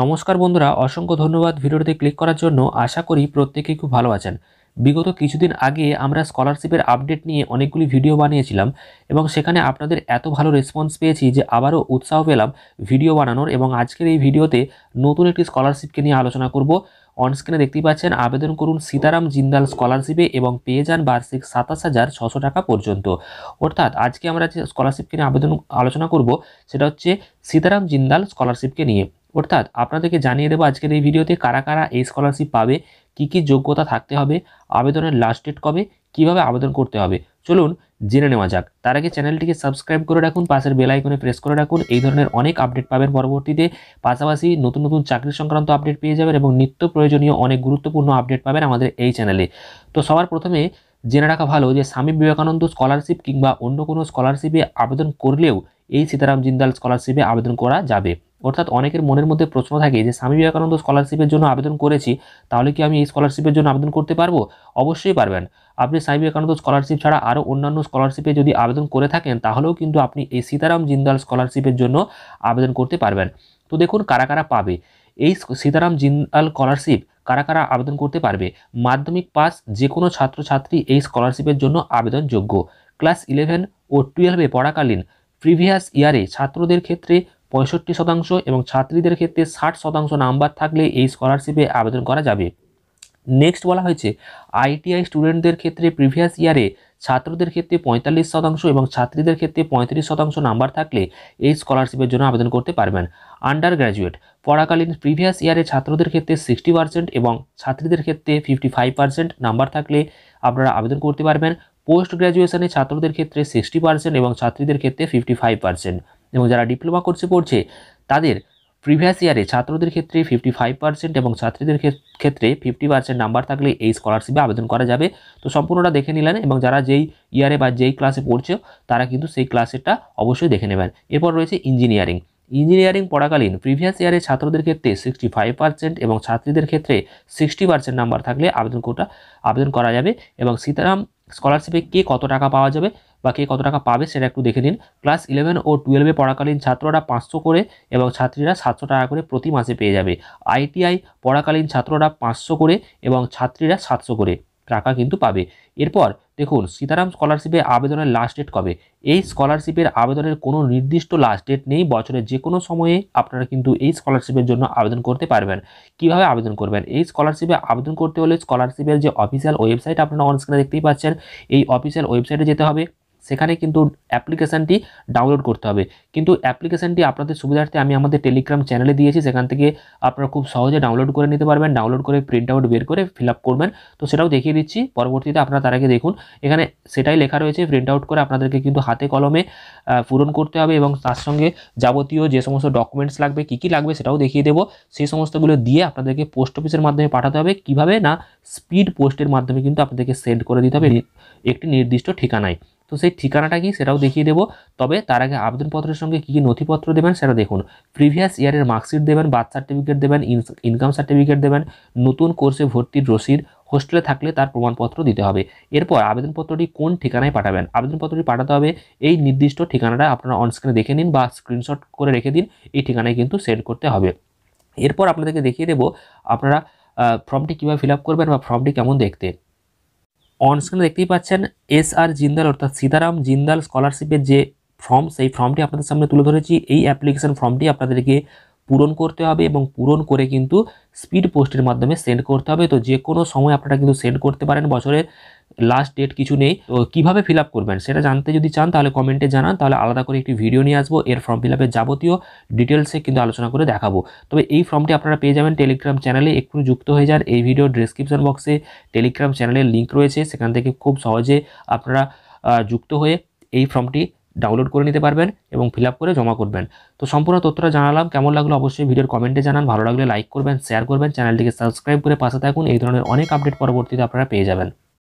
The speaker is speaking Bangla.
নমস্কার বন্ধুরা অসংখ্য ধন্যবাদ ভিডিওটিতে ক্লিক করার জন্য আশা করি প্রত্যেকেই খুব ভালো আছেন বিগত কিছুদিন আগে আমরা স্কলারশিপের আপডেট নিয়ে অনেকগুলি ভিডিও বানিয়েছিলাম এবং সেখানে আপনাদের এত ভালো রেসপন্স পেয়েছি যে আবারও উৎসাহ পেলাম ভিডিও বানানোর এবং আজকের এই ভিডিওতে নতুন একটি স্কলারশিপকে নিয়ে আলোচনা করব অনস্ক্রিনে দেখতেই পাচ্ছেন আবেদন করুন সীতারাম জিন্দাল স্কলারশিপে এবং পেয়ে যান বার্ষিক সাতাশ হাজার ছশো টাকা পর্যন্ত অর্থাৎ আজকে আমরা যে স্কলারশিপকে নিয়ে আবেদন আলোচনা করব সেটা হচ্ছে সীতারাম জিন্দাল স্কলারশিপকে নিয়ে অর্থাৎ আপনাদেরকে জানিয়ে দেবো আজকের এই ভিডিওতে কারা কারা এই স্কলারশিপ পাবে কি কি যোগ্যতা থাকতে হবে আবেদনের লাস্ট ডেট কবে কিভাবে আবেদন করতে হবে চলুন জেনে নেওয়া যাক তার আগে চ্যানেলটিকে সাবস্ক্রাইব করে রাখুন পাশের বেলাইকনে প্রেস করে রাখুন এই ধরনের অনেক আপডেট পাবেন পরবর্তীতে পাশাপাশি নতুন নতুন চাকরি সংক্রান্ত আপডেট পেয়ে যাবেন এবং নিত্য প্রয়োজনীয় অনেক গুরুত্বপূর্ণ আপডেট পাবেন আমাদের এই চ্যানেলে তো সবার প্রথমে জেনে রাখা ভালো যে স্বামী বিবেকানন্দ স্কলারশিপ কিংবা অন্য কোনো স্কলারশিপে আবেদন করলেও এই সীতারাম জিন্দাল স্কলারশিপে আবেদন করা যাবে অর্থাৎ অনেকের মনের মধ্যে প্রশ্ন থাকে যে স্বামী বিবেকানন্দ স্কলারশিপের জন্য আবেদন করেছি তাহলে কি আমি এই স্কলারশিপের জন্য আবেদন করতে পারবো অবশ্যই পারবেন আপনি স্বামী বিবেকানন্দ স্কলারশিপ ছাড়া আরও অন্যান্য স্কলারশিপে যদি আবেদন করে থাকেন তাহলেও কিন্তু আপনি এই সীতারাম জিন্দাল স্কলারশিপের জন্য আবেদন করতে পারবেন তো দেখুন কারা কারা পাবে এই সীতারাম জিন্দাল স্কলারশিপ কারা কারা আবেদন করতে পারবে মাধ্যমিক পাস যে কোনো ছাত্রছাত্রী এই স্কলারশিপের জন্য আবেদনযোগ্য ক্লাস ইলেভেন ও টুয়েলভে পড়াকালীন প্রিভিয়াস ইয়ারে ছাত্রদের ক্ষেত্রে পঁয়ষট্টি শতাংশ এবং ছাত্রীদের ক্ষেত্রে ষাট শতাংশ নাম্বার থাকলে এই স্কলারশিপে আবেদন করা যাবে নেক্সট বলা হয়েছে আইটিআই স্টুডেন্টদের ক্ষেত্রে প্রিভিয়াস ইয়ারে ছাত্রদের ক্ষেত্রে পঁয়তাল্লিশ শতাংশ এবং ছাত্রীদের ক্ষেত্রে পঁয়ত্রিশ শতাংশ নাম্বার থাকলে এই স্কলারশিপের জন্য আবেদন করতে পারবেন আন্ডার গ্র্যাজুয়েট পড়াকালীন প্রিভিয়াস ইয়ারে ছাত্রদের ক্ষেত্রে সিক্সটি পার্সেন্ট এবং ছাত্রীদের ক্ষেত্রে ফিফটি ফাইভ পার্সেন্ট নাম্বার থাকলে আপনারা আবেদন করতে পারবেন পোস্ট গ্র্যাজুয়েশনে ছাত্রদের ক্ষেত্রে সিক্সটি পার্সেন্ট এবং ছাত্রীদের ক্ষেত্রে ফিফটি ফাইভ পার্সেন্ট এবং যারা ডিপ্লোমা কোর্সে পড়ছে তাদের প্রিভিয়াস ইয়ারে ছাত্রদের ক্ষেত্রে ফিফটি ফাইভ পার্সেন্ট এবং ছাত্রীদের ক্ষেত্রে ফিফটি পার্সেন্ট নাম্বার থাকলে এই স্কলারশিপে আবেদন করা যাবে তো সম্পূর্ণটা দেখে নিলেন এবং যারা যেই ইয়ারে বা যেই ক্লাসে পড়ছে তারা কিন্তু সেই ক্লাসেরটা অবশ্যই দেখে নেবেন এরপর রয়েছে ইঞ্জিনিয়ারিং ইঞ্জিনিয়ারিং পড়াকালীন প্রিভিয়াস ইয়ারে ছাত্রদের ক্ষেত্রে সিক্সটি ফাইভ পার্সেন্ট এবং ছাত্রীদের ক্ষেত্রে সিক্সটি পার্সেন্ট নাম্বার থাকলে আবেদন কোটা আবেদন করা যাবে এবং সীতারাম স্কলারশিপে কে কত টাকা পাওয়া যাবে বা কে কত টাকা পাবে সেটা একটু দেখে নিন ক্লাস ইলেভেন ও টুয়েলভে পড়াকালীন ছাত্ররা পাঁচশো করে এবং ছাত্রীরা সাতশো টাকা করে প্রতি মাসে পেয়ে যাবে আইটিআই পড়াকালীন ছাত্ররা পাঁচশো করে এবং ছাত্রীরা সাতশো করে টাকা কিন্তু পাবে এরপর দেখুন সীতারাম স্কলারশিপে আবেদনের লাস্ট ডেট কবে এই স্কলারশিপের আবেদনের কোনো নির্দিষ্ট লাস্ট ডেট নেই বছরের যে কোনো সময়ে আপনারা কিন্তু এই স্কলারশিপের জন্য আবেদন করতে পারবেন কিভাবে আবেদন করবেন এই স্কলারশিপে আবেদন করতে হলে স্কলারশিপের যে অফিসিয়াল ওয়েবসাইট আপনারা অনস্ক্রিনে দেখতেই পাচ্ছেন এই অফিসিয়াল ওয়েবসাইটে যেতে হবে সেখানে কিন্তু অ্যাপ্লিকেশানটি ডাউনলোড করতে হবে কিন্তু অ্যাপ্লিকেশানটি আপনাদের সুবিধার্থে আমি আমাদের টেলিগ্রাম চ্যানেলে দিয়েছি সেখান থেকে আপনারা খুব সহজে ডাউনলোড করে নিতে পারবেন ডাউনলোড করে প্রিন্ট আউট বের করে ফিল করবেন তো সেটাও দেখিয়ে দিচ্ছি পরবর্তীতে আপনারা তার আগে দেখুন এখানে সেটাই লেখা রয়েছে প্রিন্ট আউট করে আপনাদেরকে কিন্তু হাতে কলমে পূরণ করতে হবে এবং তার সঙ্গে যাবতীয় যে সমস্ত ডকুমেন্টস লাগবে কী কী লাগবে সেটাও দেখিয়ে দেবো সেই সমস্তগুলো দিয়ে আপনাদেরকে পোস্ট অফিসের মাধ্যমে পাঠাতে হবে কিভাবে না স্পিড পোস্টের মাধ্যমে কিন্তু আপনাদেরকে সেন্ড করে দিতে হবে একটি নির্দিষ্ট ঠিকানায় তো সেই ঠিকানাটা কি সেটাও দেখিয়ে দেবো তবে তার আগে আবেদনপত্রের সঙ্গে কী কী নথিপত্র দেবেন সেটা দেখুন প্রিভিয়াস ইয়ারের মার্কশিট দেবেন বার্থ সার্টিফিকেট দেবেন ইনকাম সার্টিফিকেট দেবেন নতুন কোর্সে ভর্তির রসিদ হোস্টেলে থাকলে তার প্রমাণপত্র দিতে হবে এরপর আবেদনপত্রটি কোন ঠিকানায় পাঠাবেন আবেদনপত্রটি পাঠাতে হবে এই নির্দিষ্ট ঠিকানাটা আপনারা অনস্ক্রিনে দেখে নিন বা স্ক্রিনশট করে রেখে দিন এই ঠিকানায় কিন্তু সেন্ড করতে হবে এরপর আপনাদেরকে দেখিয়ে দেবো আপনারা ফর্মটি কীভাবে ফিল আপ করবেন বা ফর্মটি কেমন দেখতে অনস্ক্রিনে দেখতেই পাচ্ছেন এস আর জিন্দাল অর্থাৎ সীতারাম জিন্দাল স্কলারশিপের যে ফর্ম সেই ফর্মটি আপনাদের সামনে তুলে ধরেছি এই অ্যাপ্লিকেশন ফর্মটি আপনাদেরকে পূরণ করতে হবে এবং পূরণ করে কিন্তু স্পিড পোস্টের মাধ্যমে সেন্ড করতে হবে তো যে কোনো সময় আপনারা কিন্তু সেন্ড করতে পারেন বছরের লাস্ট ডেট কিছু নেই তো কীভাবে ফিল আপ করবেন সেটা জানতে যদি চান তাহলে কমেন্টে জানান তাহলে আলাদা করে একটি ভিডিও নিয়ে আসবো এর ফর্ম ফিল আপের যাবতীয় ডিটেলসে কিন্তু আলোচনা করে দেখাবো তবে এই ফর্মটি আপনারা পেয়ে যাবেন টেলিগ্রাম চ্যানেলে একটু যুক্ত হয়ে যান এই ভিডিও ডিসক্রিপশন বক্সে টেলিগ্রাম চ্যানেলের লিঙ্ক রয়েছে সেখান থেকে খুব সহজে আপনারা যুক্ত হয়ে এই ফর্মটি ডাউনলোড করে নিতে পারবেন এবং ফিল করে জমা করবেন তো সম্পূর্ণ তথ্যটা জানালাম কেমন লাগলো অবশ্যই ভিডিওর কমেন্টে জানান ভালো লাগলে লাইক করবেন শেয়ার করবেন চ্যানেলটিকে সাবস্ক্রাইব করে পাশে থাকুন এই ধরনের অনেক আপডেট পরবর্তীতে আপনারা পেয়ে যাবেন